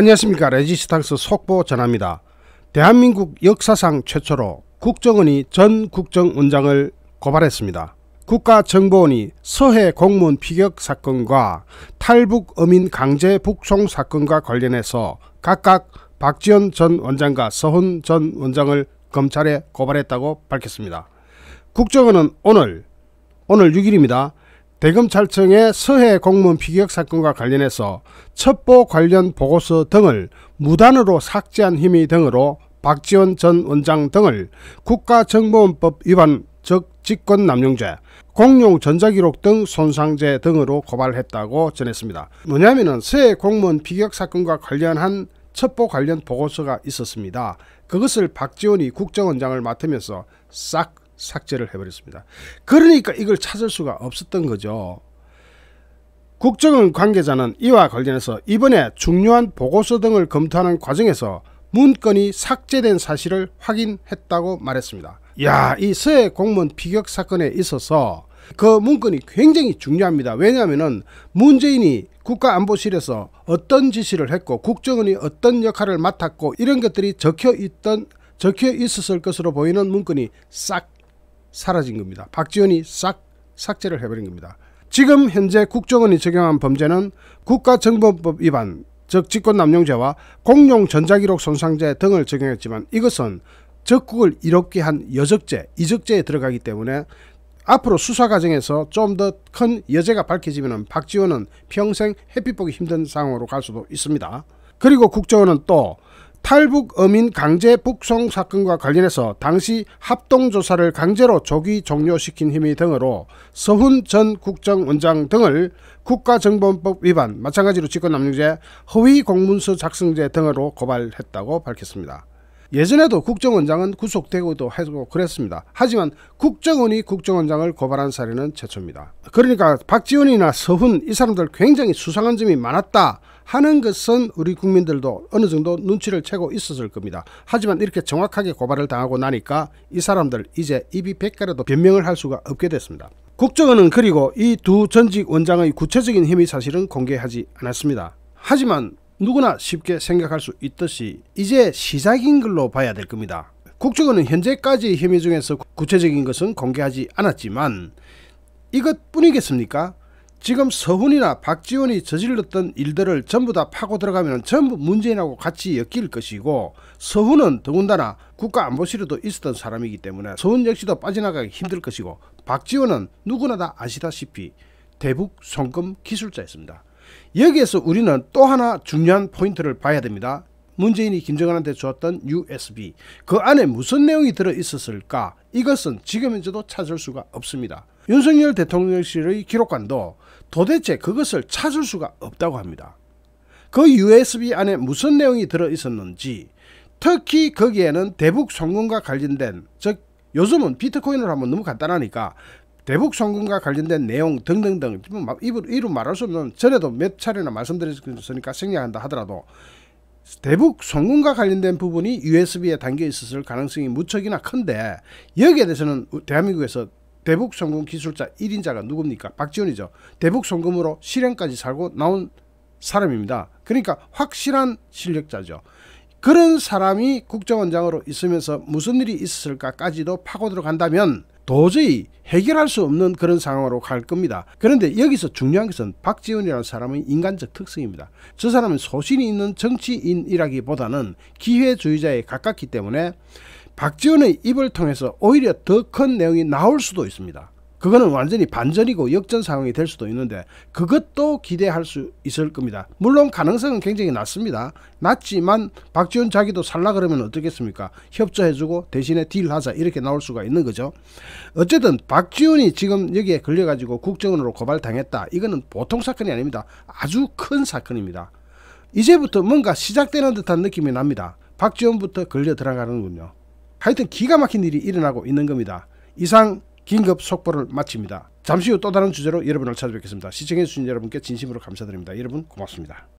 안녕하십니까 레지스탕스 속보 전합니다. 대한민국 역사상 최초로 국정원이 전 국정원장을 고발했습니다. 국가정보원이 서해 공무원 피격 사건과 탈북 어민 강제 북송 사건과 관련해서 각각 박지원 전 원장과 서훈 전 원장을 검찰에 고발했다고 밝혔습니다. 국정원은 오늘 오늘 6일입니다. 대검찰청의 서해 공무원 피격 사건과 관련해서 첩보 관련 보고서 등을 무단으로 삭제한 혐의 등으로 박지원 전 원장 등을 국가정보원법 위반 즉 직권남용죄, 공용 전자기록 등 손상죄 등으로 고발했다고 전했습니다. 뭐냐면은 서해 공무원 피격 사건과 관련한 첩보 관련 보고서가 있었습니다. 그것을 박지원이 국정원장을 맡으면서 싹 삭제를 해버렸습니다. 그러니까 이걸 찾을 수가 없었던 거죠. 국정원 관계자는 이와 관련해서 이번에 중요한 보고서 등을 검토하는 과정에서 문건이 삭제된 사실을 확인했다고 말했습니다. 야, 이 서해 공무원 피격 사건에 있어서 그 문건이 굉장히 중요합니다. 왜냐하면 문재인이 국가안보실에서 어떤 지시를 했고 국정원이 어떤 역할을 맡았고 이런 것들이 적혀 있던 적혀 있었을 것으로 보이는 문건이 싹 사라진 겁니다. 박지원이 싹 삭제를 해버린 겁니다. 지금 현재 국정원이 적용한 범죄는 국가정보법 위반, 즉 직권남용죄와 공룡전자기록 손상죄 등을 적용했지만 이것은 적국을 이롭게 한 여적죄, 이적죄에 들어가기 때문에 앞으로 수사 과정에서 좀 더 큰 여죄가 밝혀지면 박지원은 평생 햇빛 보기 힘든 상황으로 갈 수도 있습니다. 그리고 국정원은 또 탈북 어민 강제 북송 사건과 관련해서 당시 합동조사를 강제로 조기 종료시킨 혐의 등으로 서훈 전 국정원장 등을 국가정보법 위반, 마찬가지로 직권남용죄, 허위 공문서 작성죄 등으로 고발했다고 밝혔습니다. 예전에도 국정원장은 구속되고도 하고 그랬습니다. 하지만 국정원이 국정원장을 고발한 사례는 최초입니다. 그러니까 박지원이나 서훈 이 사람들 굉장히 수상한 점이 많았다. 하는 것은 우리 국민들도 어느 정도 눈치를 채고 있었을 겁니다. 하지만 이렇게 정확하게 고발을 당하고 나니까 이 사람들 이제 입이 백가라도 변명을 할 수가 없게 됐습니다. 국정원은 그리고 이 두 전직 원장의 구체적인 혐의 사실은 공개하지 않았습니다. 하지만 누구나 쉽게 생각할 수 있듯이 이제 시작인 걸로 봐야 될 겁니다. 국정원은 현재까지 혐의 중에서 구체적인 것은 공개하지 않았지만 이것뿐이겠습니까? 지금 서훈이나 박지원이 저질렀던 일들을 전부 다 파고 들어가면 전부 문재인하고 같이 엮일 것이고 서훈은 더군다나 국가안보실에도 있었던 사람이기 때문에 서훈 역시도 빠져나가기 힘들 것이고 박지원은 누구나 다 아시다시피 대북 송금 기술자였습니다. 여기에서 우리는 또 하나 중요한 포인트를 봐야 됩니다. 문재인이 김정은한테 주었던 USB 그 안에 무슨 내용이 들어 있었을까 이것은 지금 현재도 찾을 수가 없습니다. 윤석열 대통령실의 기록관도 도대체 그것을 찾을 수가 없다고 합니다. 그 USB 안에 무슨 내용이 들어 있었는지 특히 거기에는 대북 송금과 관련된 즉 요즘은 비트코인으로 하면 너무 간단하니까 대북 송금과 관련된 내용 등등등 이루 말할 수 없는 전에도 몇 차례나 말씀드렸으니까 생략한다 하더라도 대북 송금과 관련된 부분이 USB에 담겨 있었을 가능성이 무척이나 큰데 여기에 대해서는 대한민국에서 대북 송금 기술자 1인자가 누굽니까? 박지원이죠. 대북 송금으로 실행까지 살고 나온 사람입니다. 그러니까 확실한 실력자죠. 그런 사람이 국정원장으로 있으면서 무슨 일이 있었을까까지도 파고 들어간다면 도저히 해결할 수 없는 그런 상황으로 갈 겁니다. 그런데 여기서 중요한 것은 박지원이라는 사람의 인간적 특성입니다. 저 사람은 소신이 있는 정치인이라기보다는 기회주의자에 가깝기 때문에 박지원의 입을 통해서 오히려 더 큰 내용이 나올 수도 있습니다. 그거는 완전히 반전이고 역전 상황이 될 수도 있는데 그것도 기대할 수 있을 겁니다. 물론 가능성은 굉장히 낮습니다. 낮지만 박지원 자기도 살라 그러면 어떻겠습니까? 협조해주고 대신에 딜하자 이렇게 나올 수가 있는 거죠. 어쨌든 박지원이 지금 여기에 걸려가지고 국정원으로 고발당했다. 이거는 보통 사건이 아닙니다. 아주 큰 사건입니다. 이제부터 뭔가 시작되는 듯한 느낌이 납니다. 박지원부터 걸려 들어가는군요. 하여튼 기가 막힌 일이 일어나고 있는 겁니다. 이상 긴급 속보를 마칩니다. 잠시 후 또 다른 주제로 여러분을 찾아뵙겠습니다. 시청해주신 여러분께 진심으로 감사드립니다. 여러분 고맙습니다.